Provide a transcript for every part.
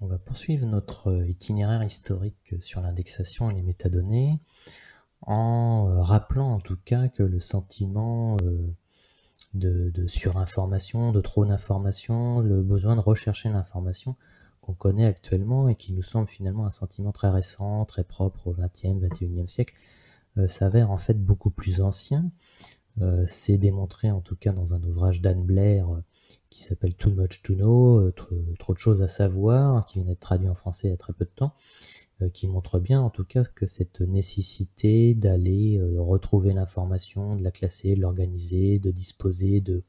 On va poursuivre notre euh, itinéraire historique sur l'indexation et les métadonnées en euh, rappelant en tout cas que le sentiment euh, de, surinformation, de trop d'information, le besoin de rechercher l'information qu'on connaît actuellement et qui nous semble finalement un sentiment très récent, très propre au XXe, XXIe siècle, s'avère en fait beaucoup plus ancien. C'est démontré en tout cas dans un ouvrage d'Anne Blair qui s'appelle Too Much to Know, euh, trop de choses à savoir, qui vient d'être traduit en français il y a très peu de temps, euh, qui montre bien en tout cas que cette nécessité d'aller euh, retrouver l'information, de la classer, de l'organiser, de disposer de,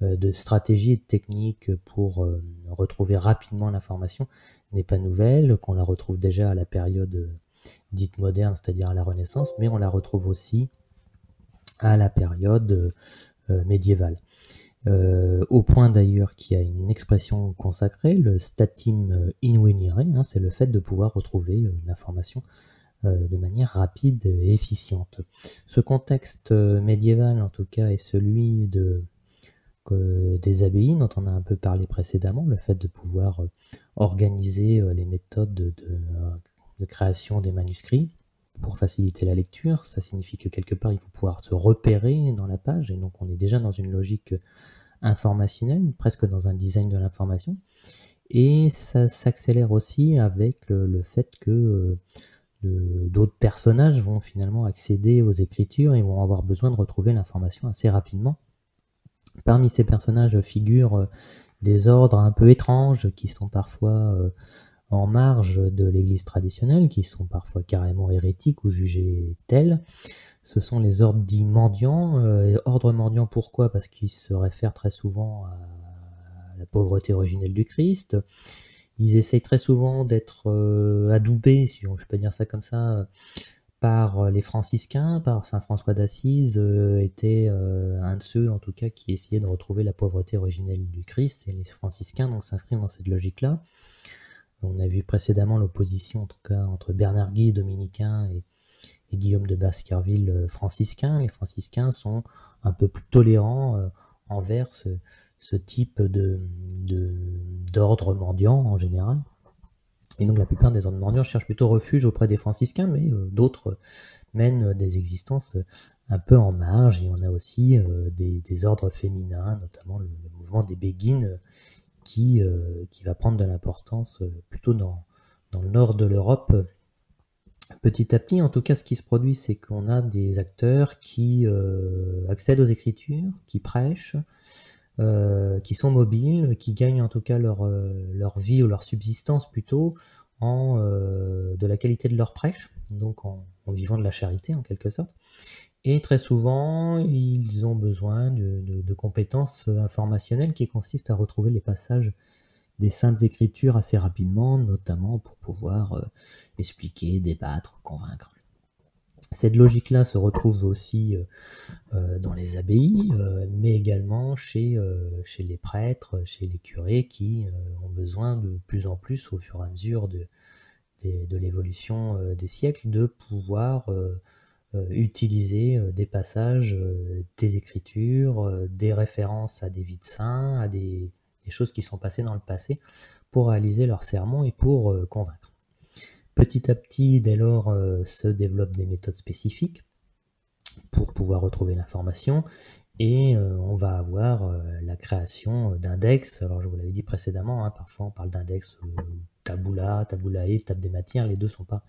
de stratégies et de techniques pour retrouver rapidement l'information n'est pas nouvelle, qu'on la retrouve déjà à la période dite moderne, c'est-à-dire à la Renaissance, mais on la retrouve aussi à la période médiévale. Euh, au point d'ailleurs qu'il y a une expression consacrée, le statim euh, invenire, hein, c'est le fait de pouvoir retrouver l'information euh, de manière rapide et efficiente. Ce contexte médiéval en tout cas est celui de, des abbayes dont on a un peu parlé précédemment, le fait de pouvoir organiser les méthodes de création des manuscrits pour faciliter la lecture. Ça signifie que quelque part, il faut pouvoir se repérer dans la page, et donc on est déjà dans une logique informationnelle, presque dans un design de l'information. Et ça s'accélère aussi avec le, fait que euh, d'autres personnages vont finalement accéder aux écritures et vont avoir besoin de retrouver l'information assez rapidement. Parmi ces personnages figurent euh, des ordres un peu étranges qui sont parfois euh, en marge de l'Église traditionnelle, qui sont parfois carrément hérétiques ou jugés tels, ce sont les ordres dits mendiants. Euh, ordre mendiant pourquoi Parce qu'ils se réfèrent très souvent à la pauvreté originelle du Christ. Ils essayent très souvent d'être euh, adoubés, si je peux dire ça comme ça, par les franciscains, par Saint François d'Assise, euh, était euh, un de ceux en tout cas qui essayait de retrouver la pauvreté originelle du Christ, et les franciscains s'inscrivent dans cette logique-là. On a vu précédemment l'opposition, en tout cas, entre Bernard Guy, dominicain, et, Guillaume de Baskerville, euh, franciscain. Les franciscains sont un peu plus tolérants euh, envers ce, type de, d'ordre mendiant en général. Et donc la plupart des ordres mendiants cherchent plutôt refuge auprès des franciscains, mais euh, d'autres mènent des existences un peu en marge. Et on a aussi des, ordres féminins, notamment le mouvement des béguines euh, qui, va prendre de l'importance euh, plutôt dans, dans, le nord de l'Europe. Euh, petit à petit, en tout cas, ce qui se produit, c'est qu'on a des acteurs qui accèdent aux écritures, qui prêchent, qui sont mobiles, qui gagnent en tout cas leur, leur vie ou leur subsistance plutôt en de la qualité de leur prêche, donc en, vivant de la charité en quelque sorte. Et très souvent, ils ont besoin de, compétences euh, informationnelles qui consistent à retrouver les passages des saintes écritures assez rapidement, notamment pour pouvoir euh, expliquer, débattre, convaincre. Cette logique-là se retrouve aussi euh, dans les abbayes, mais également chez, les prêtres, chez les curés qui ont besoin de plus en plus, au fur et à mesure de, de l'évolution des siècles, de pouvoir euh, utiliser euh, des passages euh, des Écritures, des références à des vies de saints, à des, choses qui sont passées dans le passé, pour réaliser leur sermons et pour convaincre. Petit à petit, dès lors, se développent des méthodes spécifiques pour pouvoir retrouver l'information et on va avoir la création d'index. Alors je vous l'avais dit précédemment, hein, parfois on parle d'index tabula, tabulae, table des matières, les deux ne sont pas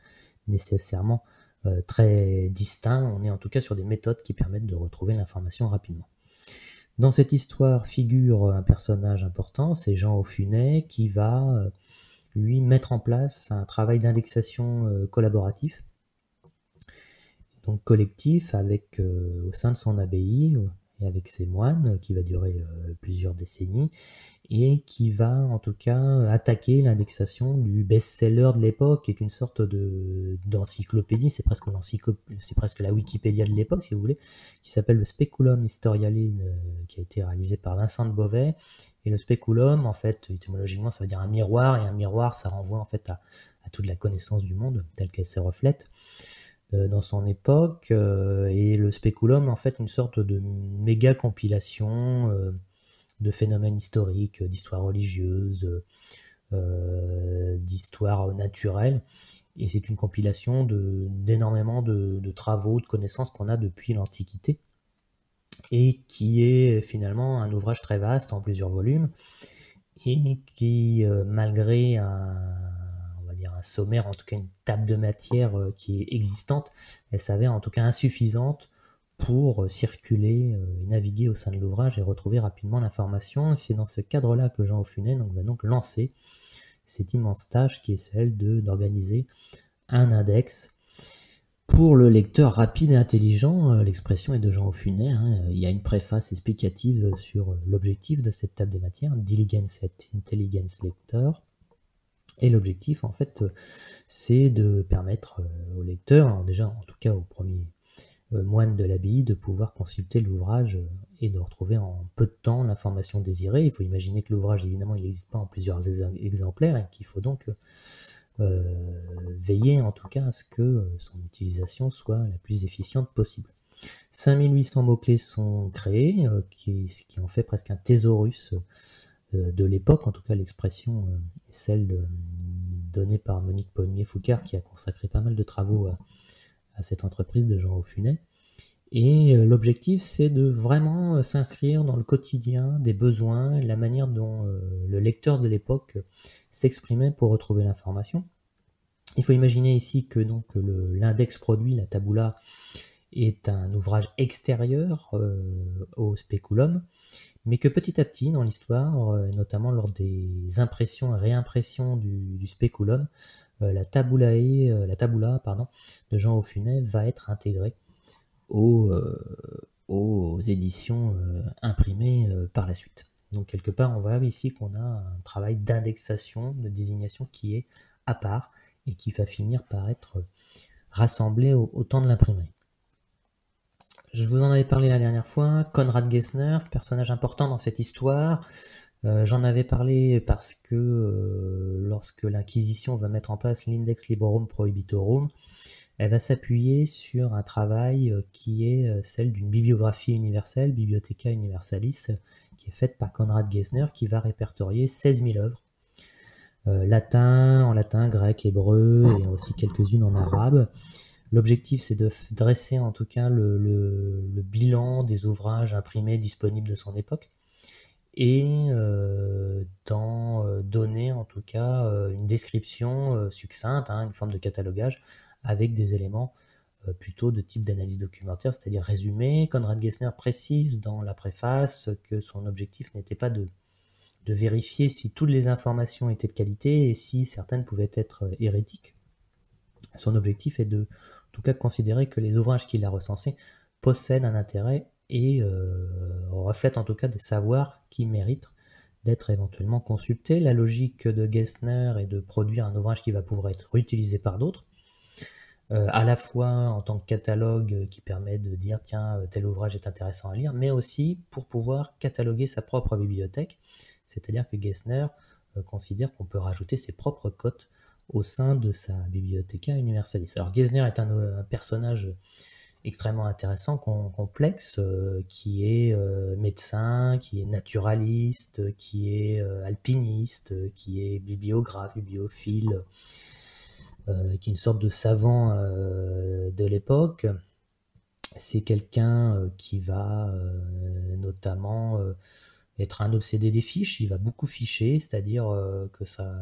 nécessairement euh, très distincts. On est en tout cas sur des méthodes qui permettent de retrouver l'information rapidement. Dans cette histoire figure un personnage important, c'est Jean Aufunet, qui va euh, lui mettre en place un travail d'indexation euh, collaboratif, donc collectif, avec au sein de son abbaye, avec ses moines, euh, qui va durer euh, plusieurs décennies, et qui va en tout cas euh, attaquer l'indexation du best-seller de l'époque, qui est une sorte de d'encyclopédie, c'est presque, presque la Wikipédia de l'époque, si vous voulez, qui s'appelle le Speculum Historiale, qui a été réalisé par Vincent de Beauvais. Et le Speculum, en fait, étymologiquement, ça veut dire un miroir, et un miroir, ça renvoie en fait à toute la connaissance du monde, telle qu'elle se reflète. Euh, dans son époque, euh, et le Speculum en fait, une sorte de méga compilation euh, de phénomènes historiques, d'histoires religieuses, d'histoire naturelle Et c'est une compilation d'énormément de, de, travaux, de connaissances qu'on a depuis l'Antiquité, et qui est finalement un ouvrage très vaste en plusieurs volumes, et qui, malgré un, dire un sommaire, en tout cas une table de matière euh, qui est existante, elle s'avère en tout cas insuffisante pour euh, circuler euh, et naviguer au sein de l'ouvrage et retrouver rapidement l'information. C'est dans ce cadre-là que Jean Aufunet va donc lancer cette immense tâche qui est celle d'organiser un index pour le lecteur rapide et intelligent, l'expression est de Jean Aufunet. Hein. il y a une préface explicative sur l'objectif de cette table de matières, Diligence et Intelligence Lector. Et l'objectif, en fait, euh, c'est de permettre euh, aux lecteurs, déjà en tout cas aux premiers euh, moines de l'abbaye, de pouvoir consulter l'ouvrage et de retrouver en peu de temps l'information désirée. Il faut imaginer que l'ouvrage, évidemment, il n'existe pas en plusieurs exemplaires et qu'il faut donc veiller en tout cas à ce que son utilisation soit la plus efficiente possible. 5800 mots-clés sont créés, qui, ce qui en fait presque un thésaurus. Euh, de l'époque. En tout cas, l'expression euh, est celle euh, donnée par Monique Pommier-Foucard, qui a consacré pas mal de travaux à, cette entreprise de Jean Aufunet. Et l'objectif, c'est de vraiment s'inscrire dans le quotidien des besoins, la manière dont le lecteur de l'époque s'exprimait pour retrouver l'information. Il faut imaginer ici que donc l'index produit, la tabula, est un ouvrage extérieur au speculum mais que petit à petit dans l'histoire, euh, notamment lors des impressions et réimpressions du, Speculum, euh, la tabulae, euh, la tabula pardon, de Jean Aufunet va être intégrée aux, éditions imprimées par la suite. Donc quelque part, on voit ici qu'on a un travail d'indexation, de désignation qui est à part et qui va finir par être rassemblé au temps de l'imprimerie je vous en avais parlé la dernière fois, Konrad Gessner, personnage important dans cette histoire. Euh, j'en avais parlé parce que euh, lorsque l'Inquisition va mettre en place l'index Librorum Prohibitorum, elle va s'appuyer sur un travail euh, qui est celle d'une bibliographie universelle, Bibliotheca Universalis, qui est faite par Konrad Gessner, qui va répertorier 16 000 œuvres, latin, en latin, grec, hébreu, et aussi quelques-unes en arabe. L'objectif, c'est de dresser en tout cas le, bilan des ouvrages imprimés disponibles de son époque et euh, d'en euh, donner en tout cas euh, une description succincte, hein, une forme de catalogage avec des éléments plutôt de type d'analyse documentaire, c'est-à-dire résumé. Conrad Gessner précise dans la préface que son objectif n'était pas de, vérifier si toutes les informations étaient de qualité et si certaines pouvaient être hérétiques. Son objectif est de en tout cas considérer que les ouvrages qu'il a recensés possèdent un intérêt et euh, reflètent en tout cas des savoirs qui méritent d'être éventuellement consultés. La logique de Gessner est de produire un ouvrage qui va pouvoir être utilisé par d'autres, euh, à la fois en tant que catalogue qui permet de dire tiens, euh, tel ouvrage est intéressant à lire, mais aussi pour pouvoir cataloguer sa propre bibliothèque, c'est-à-dire que Gessner considère qu'on peut rajouter ses propres cotes au sein de sa bibliothèque universaliste. Alors Gesner est un, personnage extrêmement intéressant, complexe, euh, qui est euh, médecin, qui est naturaliste, qui est euh, alpiniste, qui est bibliographe, bibliophile, qui est une sorte de savant de l'époque. C'est quelqu'un qui va notamment être un obsédé des fiches, il va beaucoup ficher, c'est-à-dire que ça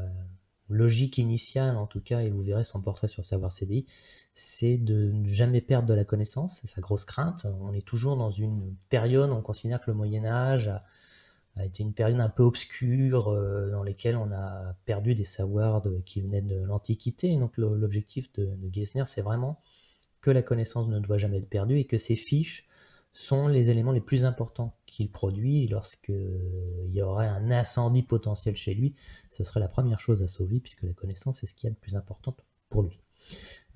logique initiale, en tout cas, et vous verrez son portrait sur Savoir CDI, c'est de ne jamais perdre de la connaissance, c'est sa grosse crainte. On est toujours dans une période, on considère que le Moyen Âge a, été une période un peu obscure euh, dans laquelle on a perdu des savoirs qui venaient de l'Antiquité. Donc l'objectif de, de c'est vraiment que la connaissance ne doit jamais être perdue et que ces fiches sont les éléments les plus importants qu'il produit. Lorsqu'il euh, y aurait un incendie potentiel chez lui, ce serait la première chose à sauver puisque la connaissance est ce qu'il y a de plus important pour lui.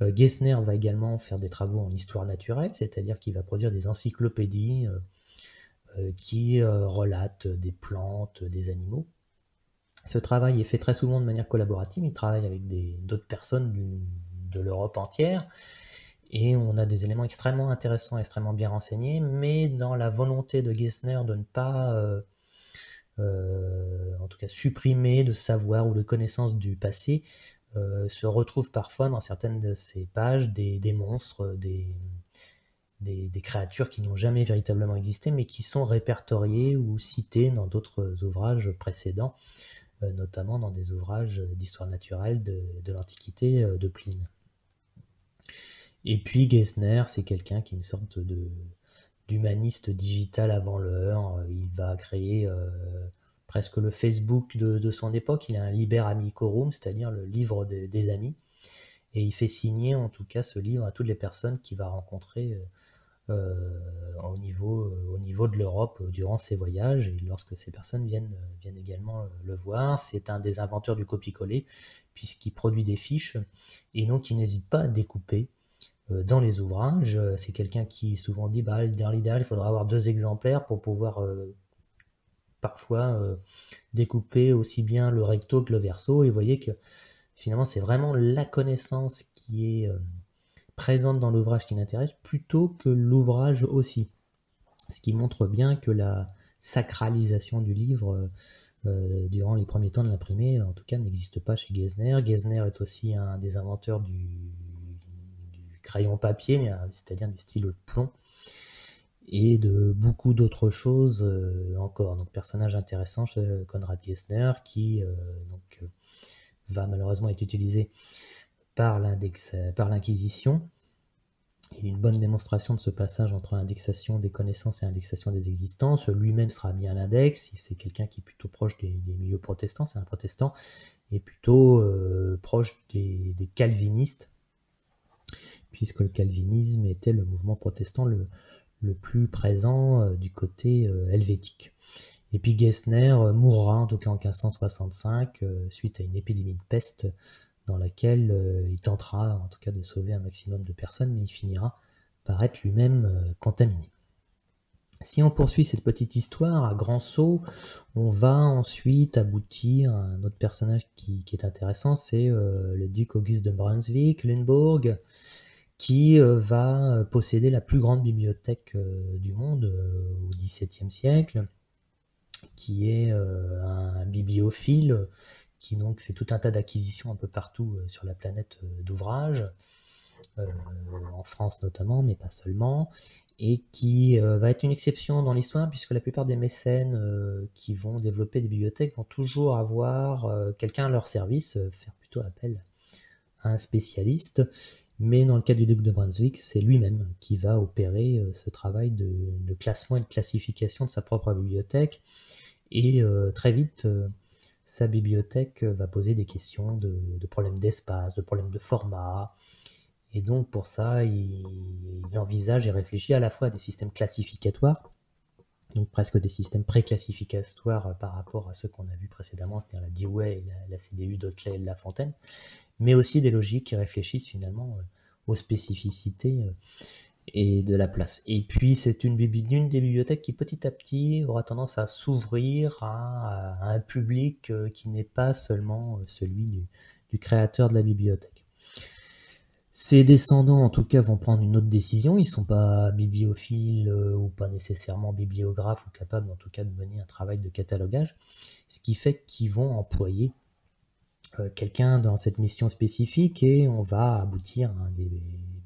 Euh, Gessner va également faire des travaux en histoire naturelle, c'est-à-dire qu'il va produire des encyclopédies euh, qui relatent des plantes, des animaux. Ce travail est fait très souvent de manière collaborative, il travaille avec d'autres personnes de l'Europe entière, et on a des éléments extrêmement intéressants, extrêmement bien renseignés, mais dans la volonté de Gessner de ne pas, euh, euh, en tout cas, supprimer de savoir ou de connaissance du passé, euh, se retrouvent parfois dans certaines de ces pages des, monstres, des, créatures qui n'ont jamais véritablement existé, mais qui sont répertoriées ou citées dans d'autres ouvrages précédents, notamment dans des ouvrages d'histoire naturelle de l'Antiquité de Pline. Et puis Gessner, c'est quelqu'un qui est une sorte de d'humaniste digital avant l'heure. Euh, il va créer euh, presque le Facebook de, son époque. Il a un Liber Amicorum, c'est-à-dire le livre des amis. Et il fait signer en tout cas ce livre à toutes les personnes qu'il va rencontrer euh, au, niveau, de l'Europe durant ses voyages et lorsque ces personnes viennent, viennent également le voir. C'est un des inventeurs du copier coller puisqu'il produit des fiches et donc il n'hésite pas à découper euh, dans les ouvrages. Euh, c'est quelqu'un qui souvent dit, bah, dans il faudra avoir deux exemplaires pour pouvoir euh, parfois découper aussi bien le recto que le verso. Et vous voyez que finalement, c'est vraiment la connaissance qui est présente dans l'ouvrage qui l'intéresse plutôt que l'ouvrage aussi. Ce qui montre bien que la sacralisation du livre durant les premiers temps de l'imprimé, en tout cas, n'existe pas chez Gesner. Gesner est aussi un des inventeurs du crayon papier, c'est-à-dire du style plomb, et de beaucoup d'autres choses euh, encore. Donc personnage intéressant Conrad Konrad Gessner qui euh, donc, euh, va malheureusement être utilisé par l'Inquisition. Il l'inquisition. une bonne démonstration de ce passage entre l'indexation des connaissances et indexation des existences. Lui-même sera mis à l'index. C'est quelqu'un qui est plutôt proche des, milieux protestants, c'est un protestant, et plutôt proche des calvinistes puisque le calvinisme était le mouvement protestant le, plus présent euh, du côté euh, helvétique. Et puis Gessner euh, mourra en tout cas en 1565 suite à une épidémie de peste dans laquelle il tentera en tout cas de sauver un maximum de personnes, mais il finira par être lui-même contaminé. Si on poursuit cette petite histoire à grand saut, on va ensuite aboutir à un autre personnage qui, est intéressant, c'est le duc Auguste de Brunswick, Lunebourg, qui euh, va euh, posséder la plus grande bibliothèque euh, du monde au XVIIe siècle, qui est un bibliophile qui donc fait tout un tas d'acquisitions un peu partout sur la planète d'ouvrages, en France notamment, mais pas seulement, et qui va être une exception dans l'histoire puisque la plupart des mécènes qui vont développer des bibliothèques vont toujours avoir quelqu'un à leur service, faire plutôt appel à un spécialiste mais dans le cas du duc de Brunswick, c'est lui-même qui va opérer euh, ce travail de, classement et de classification de sa propre bibliothèque. Et euh, très vite, euh, sa bibliothèque va poser des questions de, problèmes d'espace, de problèmes de format. Et donc pour ça, il, il, envisage et réfléchit à la fois à des systèmes classificatoires donc presque des systèmes pré-classificatoires euh, par rapport à ceux qu'on a vus précédemment, c'est-à-dire la d la, CDU, Dotley La Fontaine, mais aussi des logiques qui réfléchissent finalement euh, aux spécificités euh, et de la place. Et puis c'est une, des bibliothèques qui petit à petit aura tendance à s'ouvrir à, un public qui n'est pas seulement celui du créateur de la bibliothèque. Ses descendants, en tout cas, vont prendre une autre décision. Ils ne sont pas bibliophiles euh, ou pas nécessairement bibliographes ou capables, en tout cas, de mener un travail de catalogage. Ce qui fait qu'ils vont employer euh, quelqu'un dans cette mission spécifique et on va aboutir à un des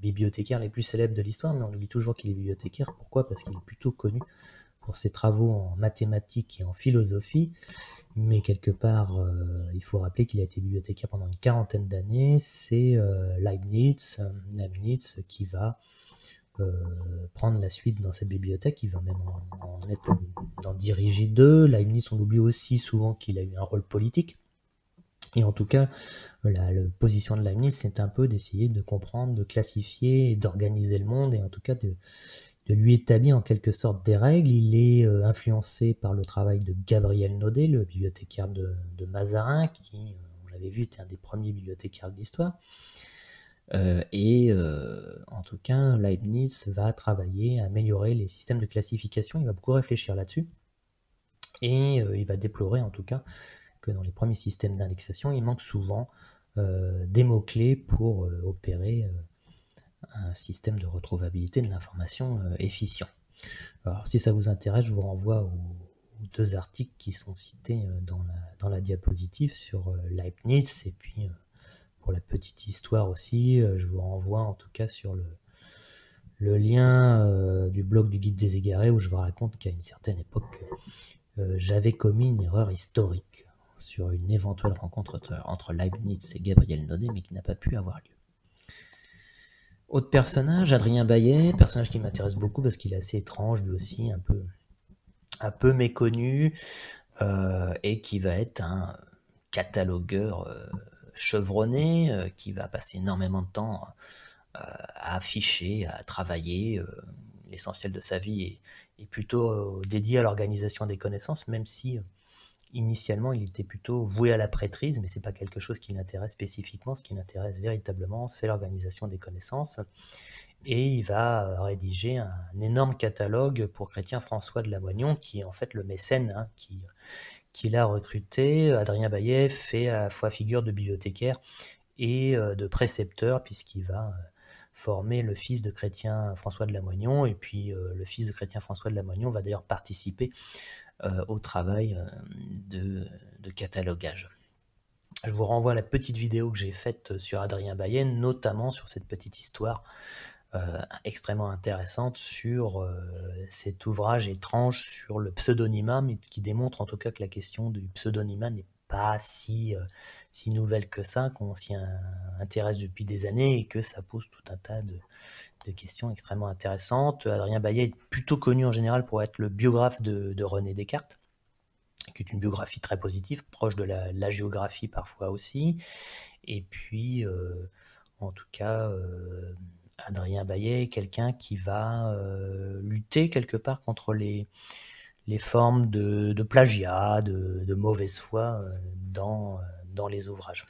bibliothécaires les plus célèbres de l'histoire, mais on oublie toujours qu'il est bibliothécaire. Pourquoi Parce qu'il est plutôt connu pour ses travaux en mathématiques et en philosophie. Mais quelque part, euh, il faut rappeler qu'il a été bibliothécaire pendant une quarantaine d'années. C'est euh, euh, Leibniz, qui va prendre la suite dans cette bibliothèque. Il va même en, être, en diriger deux. Leibniz, on oublie aussi souvent qu'il a eu un rôle politique. Et en tout cas, la, la position de Leibniz, c'est un peu d'essayer de comprendre, de classifier et d'organiser le monde, et en tout cas de, de lui établir en quelque sorte des règles. Il est euh, influencé par le travail de Gabriel Naudet, le bibliothécaire de, Mazarin, qui, euh, on l'avait vu, était un des premiers bibliothécaires de l'histoire. Euh, et en tout cas, Leibniz va travailler à améliorer les systèmes de classification, il va beaucoup réfléchir là-dessus, et il va déplorer en tout cas que dans les premiers systèmes d'indexation, il manque souvent des mots-clés pour opérer un système de retrouvabilité de l'information euh, efficient. Alors si ça vous intéresse, je vous renvoie aux, deux articles qui sont cités euh, dans la, diapositive sur euh, Leibniz et puis pour la petite histoire aussi, je vous renvoie en tout cas sur le, le lien du blog du guide des égarés où je vous raconte qu'à une certaine époque, j'avais commis une erreur historique sur une éventuelle rencontre entre Leibniz et Gabriel Nodet mais qui n'a pas pu avoir lieu. Autre personnage, Adrien Bayet, personnage qui m'intéresse beaucoup parce qu'il est assez étrange lui aussi, un peu, un peu méconnu, euh, et qui va être un catalogueur euh, chevronné, euh, qui va passer énormément de temps à afficher, à travailler. L'essentiel de sa vie et est plutôt dédié à l'organisation des connaissances, même si initialement, il était plutôt voué à la prêtrise, mais ce n'est pas quelque chose qui l'intéresse spécifiquement. Ce qui l'intéresse véritablement, c'est l'organisation des connaissances. Et il va euh, rédiger un, énorme catalogue pour Chrétien François de Lamoignon, qui est en fait le mécène hein, qu'il qui, l'a recruté. Adrien Bayet fait à la fois figure de bibliothécaire et euh, de précepteur, puisqu'il va euh, former le fils de chrétien François de Lamoignon. Et puis le fils de chrétien François de Lamoignon va d'ailleurs participer euh, au travail euh, de, catalogage. Je vous renvoie à la petite vidéo que j'ai faite sur Adrien Bayen, notamment sur cette petite histoire euh, extrêmement intéressante sur cet ouvrage étrange sur le pseudonymat, mais qui démontre en tout cas que la question du pseudonymat n'est pas si, si nouvelle que ça, qu'on s'y intéresse depuis des années et que ça pose tout un tas de, questions extrêmement intéressantes. Adrien Bayet est plutôt connu en général pour être le biographe de, René Descartes qui est une biographie très positive, proche de la, géographie parfois aussi. Et puis, euh, en tout cas, euh, Adrien Bayet est quelqu'un qui va euh, lutter quelque part contre les, formes de, plagiat, de, de, mauvaise foi dans dans les ouvrages.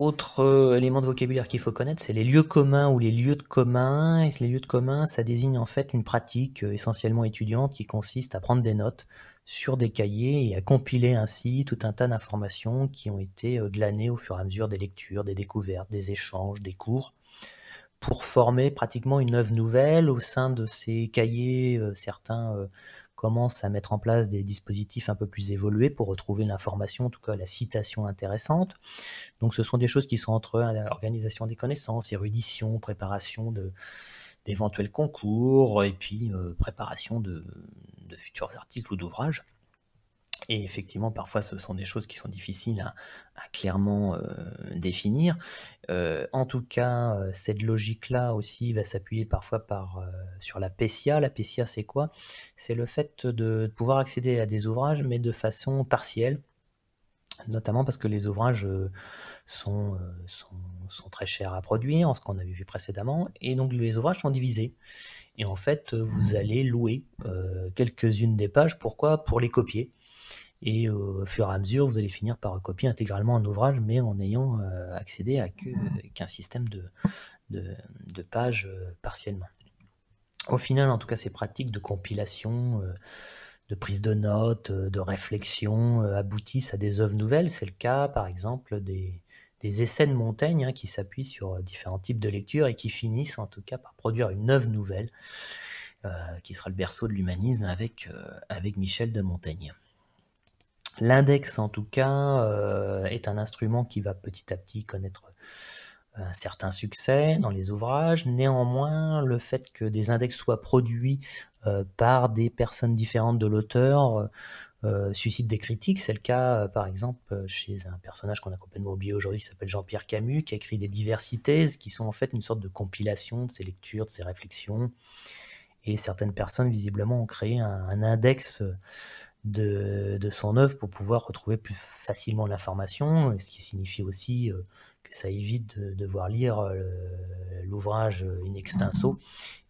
Autre euh, élément de vocabulaire qu'il faut connaître, c'est les lieux communs ou les lieux de commun. Et les lieux de commun, ça désigne en fait une pratique euh, essentiellement étudiante qui consiste à prendre des notes sur des cahiers et à compiler ainsi tout un tas d'informations qui ont été euh, glanées au fur et à mesure des lectures, des découvertes, des échanges, des cours, pour former pratiquement une œuvre nouvelle au sein de ces cahiers. Certains commence à mettre en place des dispositifs un peu plus évolués pour retrouver l'information, en tout cas la citation intéressante. Donc ce sont des choses qui sont entre organisation des connaissances, érudition, préparation de d'éventuels concours et puis euh, préparation de, de futurs articles ou d'ouvrages. Et effectivement, parfois, ce sont des choses qui sont difficiles à, clairement euh, définir. Euh, en tout cas, euh, cette logique-là aussi va s'appuyer parfois sur la PSIA. La PSIA, c'est quoi C'est le fait de, pouvoir accéder à des ouvrages, mais de façon partielle, notamment parce que les ouvrages sont, très chers à produire, en ce qu'on avait vu précédemment, et donc les ouvrages sont divisés. Et en fait, vous mmh. allez louer quelques-unes des pages. Pourquoi Pour les copier et au fur et à mesure, vous allez finir par copier intégralement un ouvrage, mais en ayant euh, accédé à euh, qu'un système de, de, pages euh, partiellement. Au final, en tout cas, ces pratiques de compilation, de prise de notes, de réflexion aboutissent à des œuvres nouvelles. C'est le cas, par exemple, des, essais de Montaigne hein, qui s'appuient sur différents types de lectures et qui finissent, en tout cas, par produire une œuvre nouvelle qui sera le berceau de l'humanisme avec, avec Michel de Montaigne. L'index, en tout cas, euh, est un instrument qui va petit à petit connaître euh, un certain succès dans les ouvrages. Néanmoins, le fait que des index soient produits euh, par des personnes différentes de l'auteur suscite des critiques. C'est le cas, par exemple, chez un personnage qu'on a complètement oublié aujourd'hui qui s'appelle Jean-Pierre Camus, qui a écrit des diversités qui sont en fait une sorte de compilation de ses lectures, de ses réflexions. Et certaines personnes, visiblement, ont créé un index de, son œuvre pour pouvoir retrouver plus facilement l'information, ce qui signifie aussi euh, que ça évite de devoir lire euh, l'ouvrage in extenso mmh.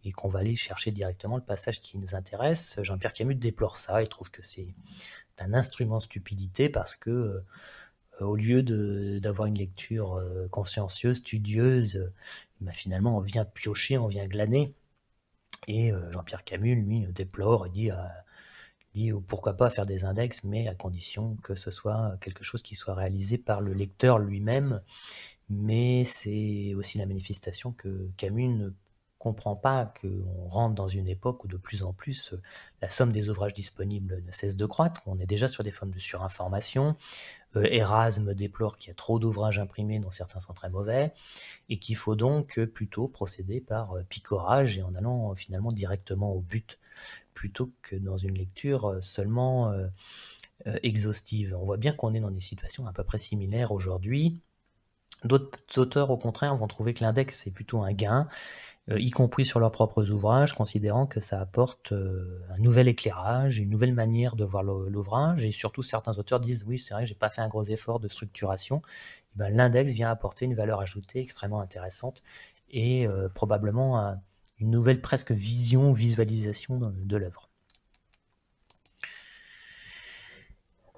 et qu'on va aller chercher directement le passage qui nous intéresse. Jean-Pierre Camus déplore ça, il trouve que c'est un instrument de stupidité parce que euh, au lieu d'avoir une lecture consciencieuse, studieuse, bah, finalement on vient piocher, on vient glaner. Et Jean-Pierre Camus, lui, déplore et dit ou pourquoi pas faire des index, mais à condition que ce soit quelque chose qui soit réalisé par le lecteur lui-même. Mais c'est aussi la manifestation que Camus ne comprend pas qu'on rentre dans une époque où de plus en plus la somme des ouvrages disponibles ne cesse de croître. On est déjà sur des formes de surinformation. Euh, Erasme déplore qu'il y a trop d'ouvrages imprimés dont certains sont très mauvais et qu'il faut donc plutôt procéder par picorage et en allant finalement directement au but plutôt que dans une lecture euh, seulement euh, euh, exhaustive. On voit bien qu'on est dans des situations à peu près similaires aujourd'hui. D'autres auteurs, au contraire, vont trouver que l'index est plutôt un gain, y compris sur leurs propres ouvrages, considérant que ça apporte un nouvel éclairage, une nouvelle manière de voir l'ouvrage, et surtout certains auteurs disent oui, c'est vrai que j'ai pas fait un gros effort de structuration. Eh ben, l'index vient apporter une valeur ajoutée extrêmement intéressante et probablement un, une nouvelle presque vision, visualisation de l'œuvre.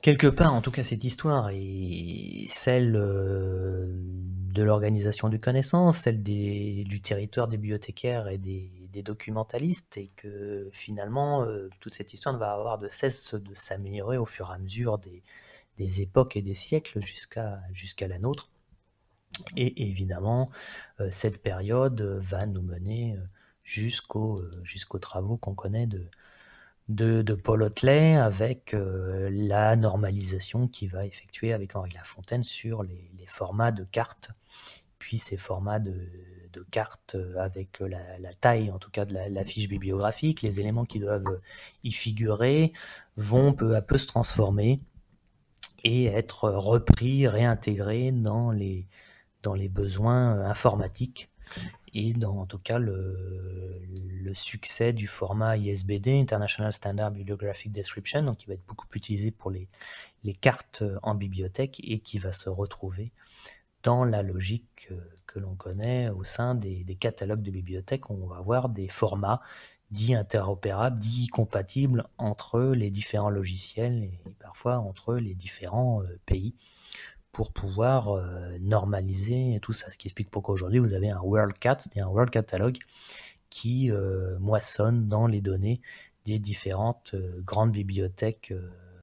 Quelque part, en tout cas, cette histoire est celle euh, de l'organisation du connaissance, celle des, du territoire des bibliothécaires et des, documentalistes, et que finalement, euh, toute cette histoire va avoir de cesse de s'améliorer au fur et à mesure des, époques et des siècles jusqu'à jusqu'à la nôtre. Et évidemment, euh, cette période va nous mener euh, jusqu'aux travaux qu'on connaît de, Paul Hotelet avec euh, la normalisation qu'il va effectuer avec Henri Lafontaine sur les, formats de cartes, puis ces formats de, cartes avec la, taille en tout cas de la, fiche bibliographique, les éléments qui doivent y figurer vont peu à peu se transformer et être repris, réintégrés dans les, dans les besoins informatiques et dans en tout cas le, succès du format ISBD, International Standard Bibliographic Description, donc qui va être beaucoup utilisé pour les, cartes euh, en bibliothèque et qui va se retrouver dans la logique euh, que, l'on connaît au sein des, des, catalogues de bibliothèques, où on va avoir des formats dits interopérables, dits compatibles entre les différents logiciels et parfois entre les différents euh, pays pour pouvoir euh, normaliser tout ça. Ce qui explique pourquoi aujourd'hui vous avez un WorldCat, cest un World Catalogue qui euh, moissonne dans les données des différentes euh, grandes bibliothèques